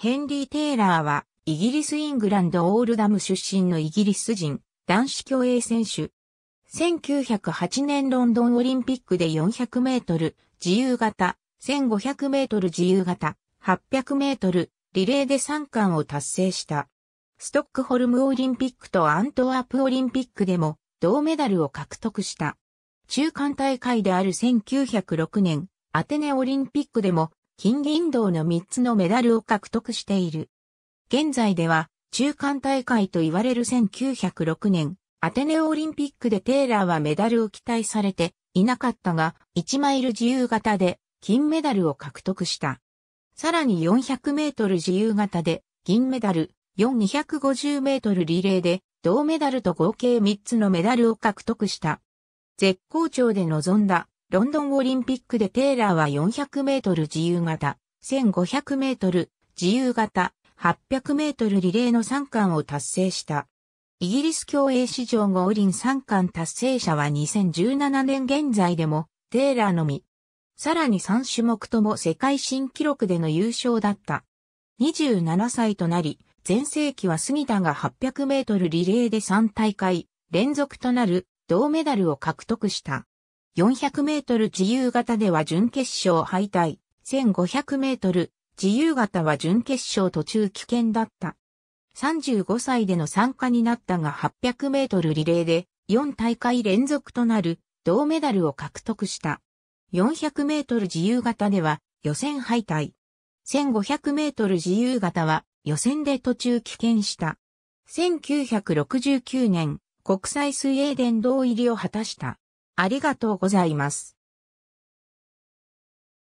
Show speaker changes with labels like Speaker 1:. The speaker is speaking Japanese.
Speaker 1: ヘンリー・テイラーは、イギリス・イングランド・オールダム出身のイギリス人、男子競泳選手。1908年ロンドンオリンピックで400メートル、自由形、1500メートル自由形、800メートル、リレーで3冠を達成した。ストックホルムオリンピックとアントワープオリンピックでも銅メダルを獲得した。中間大会である1906年、アテネオリンピックでも金銀銅の3つのメダルを獲得している。現在では中間大会と言われる1906年、アテネオリンピックでテイラーはメダルを期待されていなかったが、1マイル自由形で金メダルを獲得した。さらに400メートル自由形で銀メダル、4250メートルリレーで銅メダルと合計3つのメダルを獲得した。絶好調で臨んだロンドンオリンピックでテイラーは400メートル自由形、1500メートル自由形、800メートルリレーの3冠を達成した。イギリス競泳史上五輪3冠達成者は2017年現在でもテイラーのみ。さらに3種目とも世界新記録での優勝だった。27歳となり、前世紀は杉田が800メートルリレーで3大会連続となる銅メダルを獲得した。400メートル自由形では準決勝敗退。1500メートル自由形は準決勝途中危険だった。35歳での参加になったが800メートルリレーで4大会連続となる銅メダルを獲得した。400メートル自由形では予選敗退。1500メートル自由形は予選で途中棄権した。1969年国際水泳殿堂入りを果たした。ありがとうございます。